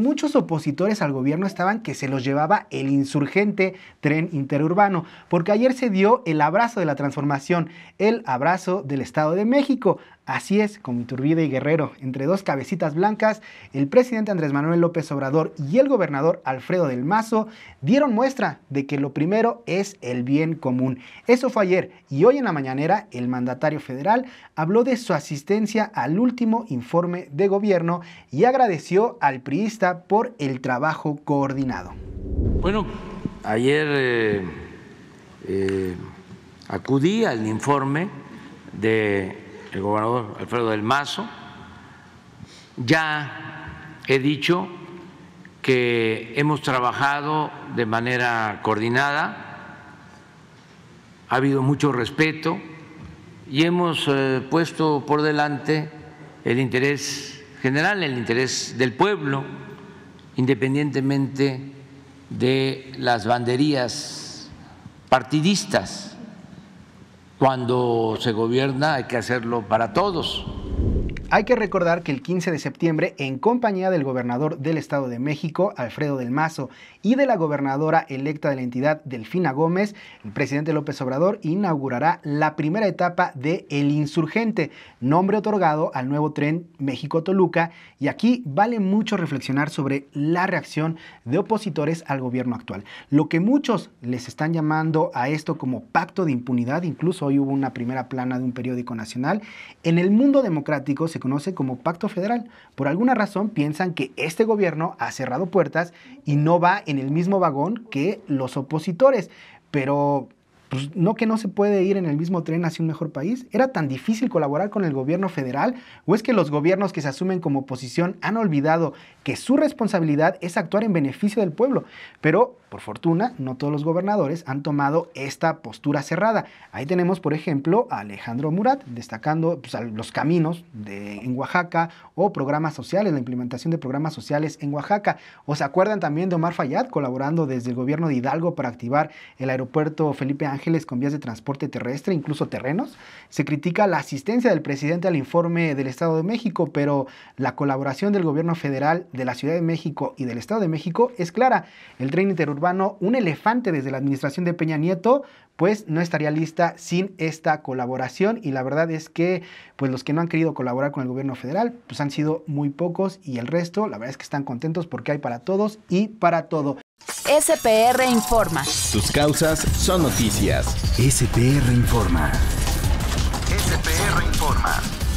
Muchos opositores al gobierno estaban que se los llevaba el insurgente tren interurbano, porque ayer se dio el abrazo de la transformación, el abrazo del Estado de México. Así es, con Iturbide y Guerrero, entre dos cabecitas blancas, el presidente Andrés Manuel López Obrador y el gobernador Alfredo del Mazo dieron muestra de que lo primero es el bien común. Eso fue ayer y hoy en la mañanera el mandatario federal habló de su asistencia al último informe de gobierno y agradeció al priista por el trabajo coordinado. Bueno, ayer eh, eh, acudí al informe de el gobernador Alfredo del Mazo. Ya he dicho que hemos trabajado de manera coordinada, ha habido mucho respeto y hemos eh, puesto por delante el interés general, el interés del pueblo, independientemente de las banderías partidistas. Cuando se gobierna hay que hacerlo para todos. Hay que recordar que el 15 de septiembre, en compañía del gobernador del Estado de México, Alfredo del Mazo, y de la gobernadora electa de la entidad, Delfina Gómez, el presidente López Obrador inaugurará la primera etapa de El Insurgente, nombre otorgado al nuevo tren México-Toluca, y aquí vale mucho reflexionar sobre la reacción de opositores al gobierno actual. Lo que muchos les están llamando a esto como pacto de impunidad, incluso hoy hubo una primera plana de un periódico nacional, en el mundo democrático se conoce como pacto federal. Por alguna razón piensan que este gobierno ha cerrado puertas y no va en el mismo vagón que los opositores. Pero pues, no que no se puede ir en el mismo tren hacia un mejor país. ¿Era tan difícil colaborar con el gobierno federal? ¿O es que los gobiernos que se asumen como oposición han olvidado que su responsabilidad es actuar en beneficio del pueblo? Pero por fortuna, no todos los gobernadores han tomado esta postura cerrada. Ahí tenemos, por ejemplo, a Alejandro Murat destacando pues, los caminos en Oaxaca o programas sociales, la implementación de programas sociales en Oaxaca. ¿O se acuerdan también de Omar Fayad colaborando desde el gobierno de Hidalgo para activar el aeropuerto Felipe Ángeles con vías de transporte terrestre, incluso terrenos? Se critica la asistencia del presidente al informe del Estado de México, pero la colaboración del gobierno federal de la Ciudad de México y del Estado de México es clara. El tren interurbano un elefante desde la administración de Peña Nieto, pues no estaría lista sin esta colaboración y la verdad es que pues los que no han querido colaborar con el gobierno federal pues han sido muy pocos y el resto la verdad es que están contentos porque hay para todos y para todo. SPR Informa. Tus causas son noticias. SPR Informa. SPR Informa.